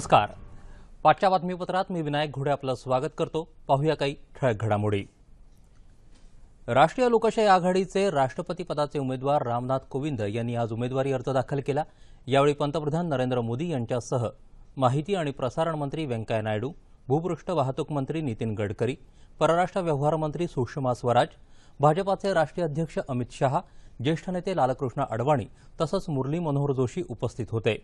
नमस्कार पाठच्या बातमीपत्रात मी विनायक घोडे आपलं स्वागत करतो पाहूया काही ठळक घडामोडी राष्ट्रीय लोकशाही आघाडीचे राष्ट्रपती पदाचे उमेदवार रामनाथ कोविंद यांनी आज उमेदवारी अर्ज दाखल केला यावेळी पंतप्रधान नरेंद्र मोदी यांच्यासह माहिती आणि प्रसारण मंत्री व्यंकय्या नायडू भूपृष्ठ वाहतूक मंत्री नितीन गडकरी परराष्ट्र व्यवहार मंत्री सुषमा स्वराज भाजपाचे राष्ट्रीय अध्यक्ष अमित शहा ज्येष्ठ नेते लालकृष्ण अडवाणी तसंच मुरली मनोहर जोशी उपस्थित होते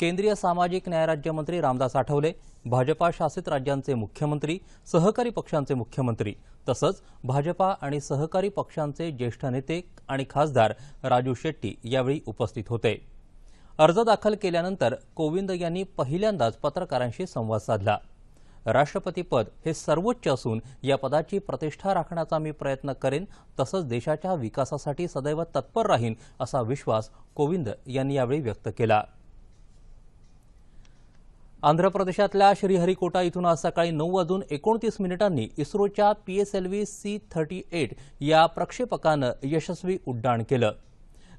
केंद्रीय सामाजिक न्याय राज्यमंत्री रामदास आठवले भाजपा शासित राज्यांचे मुख्यमंत्री सहकारी पक्षांचे मुख्यमंत्री तसंच भाजपा आणि सहकारी पक्षांचे ज्येष्ठ नेते आणि खासदार राजू शेट्टी यावेळी उपस्थित होते अर्ज दाखल केल्यानंतर कोविंद यांनी पहिल्यांदाच पत्रकारांशी संवाद साधला राष्ट्रपती पद हे सर्वोच्च असून या पदाची प्रतिष्ठा राखण्याचा मी प्रयत्न करेन तसंच देशाच्या विकासासाठी सदैव तत्पर राहीन असा विश्वास कोविंद यांनी यावेळी व्यक्त केला आंध्र प्रदेशातल्या श्रीहरिकोटा इथून आज सकाळी नऊ वाजून एकोणतीस मिनिटांनी इस्रोच्या पीएसएलव्ही सी थर्टी एट या प्रक्षेपकानं यशस्वी उड्डाण केलं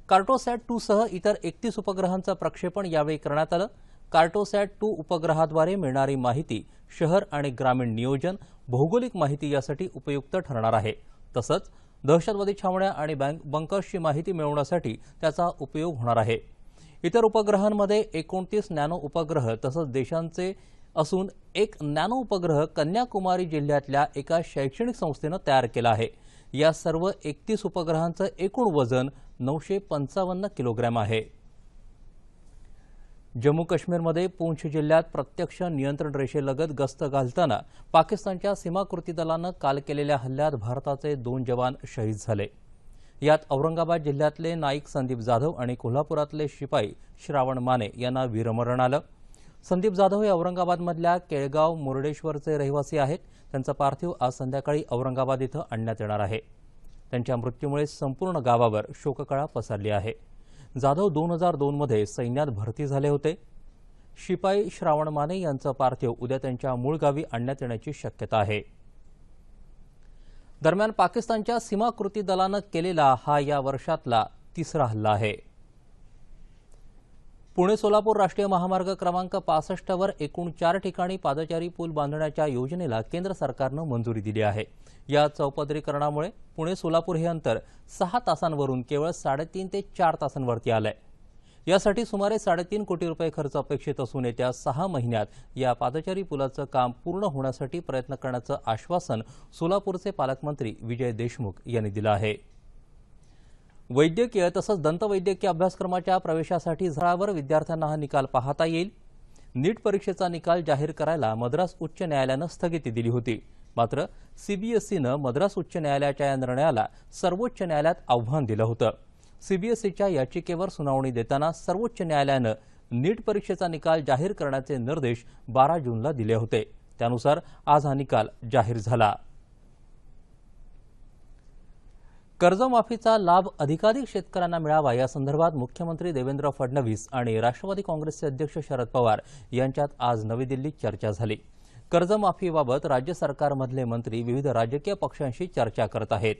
कार्टोसॅट टूसह इतर एकतीस उपग्रहांचं प्रक्षेपण यावेळी करण्यात आलं कार्टोसॅट टू उपग्रहाद्वारे मिळणारी माहिती शहर आणि ग्रामीण नियोजन भौगोलिक माहिती यासाठी उपयुक्त ठरणार आहे तसंच दहशतवादी छावण्या आणि बँक बंकर्सची माहिती मिळवण्यासाठी त्याचा उपयोग होणार आहे इतर उपग्रहांमध्ये एकोणतीस नॅनो उपग्रह तसंच देशांचे असून एक नॅनो उपग्रह कन्याकुमारी जिल्ह्यातल्या एका शैक्षणिक संस्थेनं तयार केला आहे या सर्व एकतीस उपग्रहांचं एकूण वजन नऊशे पंचावन्न किलोग्रॅम आहे जम्मू काश्मीरमध्ये पूंछ जिल्ह्यात प्रत्यक्ष नियंत्रण रेषेलगत गस्त घालताना पाकिस्तानच्या सीमाकृती दलानं काल केलेल्या हल्ल्यात भारताचे दोन जवान शहीद झाले यात औरंगाबाद जिल्ह्यातले नाईक संदीप जाधव आणि कोल्हापुरातले शिपाई श्रावण माने यांना वीरमरण आलं संदीप जाधव हे औरंगाबादमधल्या केळगाव मुर्डेश्वरचे रहिवासी आहेत त्यांचं पार्थिव आज संध्याकाळी औरंगाबाद इथं आणण्यात येणार आहे त्यांच्या मृत्यूमुळे संपूर्ण गावावर शोककळा पसरली आहे जाधव दोन हजार दोनमध्ये सैन्यात भरती झाले होते शिपाई श्रावण माने यांचं पार्थिव उद्या त्यांच्या मूळ गावी आणण्यात येण्याची शक्यता आहे दरम्यान पाकिस्तानच्या सीमा कृती दलानं केलेला हा या वर्षातला तिसरा हल्ला आहे पुणे सोलापूर राष्ट्रीय महामार्ग क्रमांक पासष्टवर एकूण चार ठिकाणी पादचारी पूल बांधण्याच्या योजनेला केंद्र सरकारनं मंजुरी दिली आहे या चौपदरीकरणामुळे पुणे सोलापूर हे अंतर सहा तासांवरून केवळ साडेतीन ते चार तासांवरती आलं आहे यासाठी सुमारे साडेतीन कोटी रुपये खर्च अपेक्षित असून येत्या सहा महिन्यात या पादचारी पुलाचं काम पूर्ण होण्यासाठी प्रयत्न करण्याचं आश्वासन सोलापूरचे पालकमंत्री विजय देशमुख यांनी दिलं आहे वैद्यकीय तसंच दंतवैद्यकीय अभ्यासक्रमाच्या प्रवेशासाठी झळावर विद्यार्थ्यांना हा निकाल पाहता येईल नीट परीक्षेचा निकाल जाहीर करायला मद्रास उच्च न्यायालयानं स्थगिती दिली होती मात्र सीबीएसईनं मद्रास उच्च न्यायालयाच्या या निर्णयाला सर्वोच्च न्यायालयात आव्हान दिलं होतं सीबीएसईच्या याचिकेवर सुनावणी देताना सर्वोच्च न्यायालयानं नीट परीक्षेचा निकाल जाहीर करण्याचे निर्देश बारा जूनला दिले होते त्यानुसार आज हा निकाल जाहीर झाला कर्जमाफीचा लाभ अधिकाधिक शेतकऱ्यांना मिळावा या संदर्भात मुख्यमंत्री देवेंद्र फडणवीस आणि राष्ट्रवादी काँग्रेसचे अध्यक्ष शरद पवार यांच्यात आज नवी दिल्लीत चर्चा झाली कर्जमाफीबाबत राज्य सरकारमधले मंत्री विविध राजकीय पक्षांशी चर्चा करत आहेत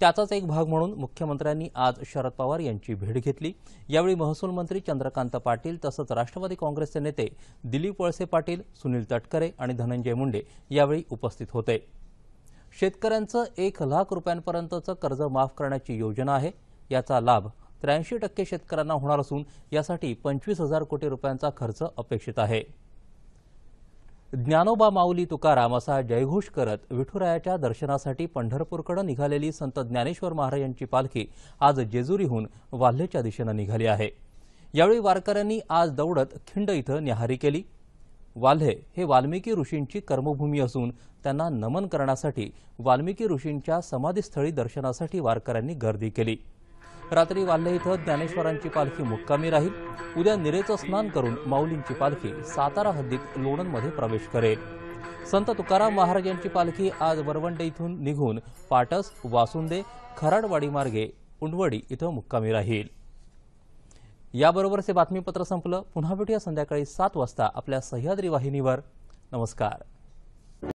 त्याचाच एक भाग म्हणून मुख्यमंत्र्यांनी आज शरद पवार यांची भेट घेतली यावेळी महसूल मंत्री चंद्रकांत पाटील तसंच राष्ट्रवादी काँग्रेसचे नेते दिलीप वळसे पाटील सुनील तटकरे आणि धनंजय मुंडे यावेळी उपस्थित होते शेतकऱ्यांचं एक लाख रुपयांपर्यंतचं कर्ज माफ करण्याची योजना आहे याचा लाभ त्र्याऐंशी टक्के शेतकऱ्यांना होणार असून यासाठी पंचवीस हजार कोटी रुपयांचा खर्च अपेक्षित आहे ज्ञानोबा माऊली तुकाराम असा जयघोष करत विठुरायाच्या दर्शनासाठी पंढरपूरकडे निघालेली संत ज्ञानेश्वर महाराजांची पालखी आज जेजुरीहून वाल्हेच्या दिशेनं निघाली आहे यावेळी वारकऱ्यांनी आज दौडत खिंड इथं निहारी केली वाल्हे हे वाल्मिकी ऋषींची कर्मभूमी असून त्यांना नमन करण्यासाठी वाल्मिकी ऋषींच्या समाधीस्थळी दर्शनासाठी वारकऱ्यांनी गर्दी केली रात्री वाल्हे इथं ज्ञानेश्वरांची पालखी मुक्कामी राहील उद्या निरेचं स्नान करून माऊलींची पालखी सातारा हद्दीत लोणनमध्ये प्रवेश करेल संत तुकाराम महाराज यांची पालखी आज वरवंडे इथून निघून पाटस वासुंदे खराडवाडी मार्गे उंडवडी इथं मुक्कामी राहील याबरोबरचे बातमीपत्र संपलं पुन्हा भेटूया संध्याकाळी सात वाजता आपल्या सह्याद्री वाहिनीवर नमस्कार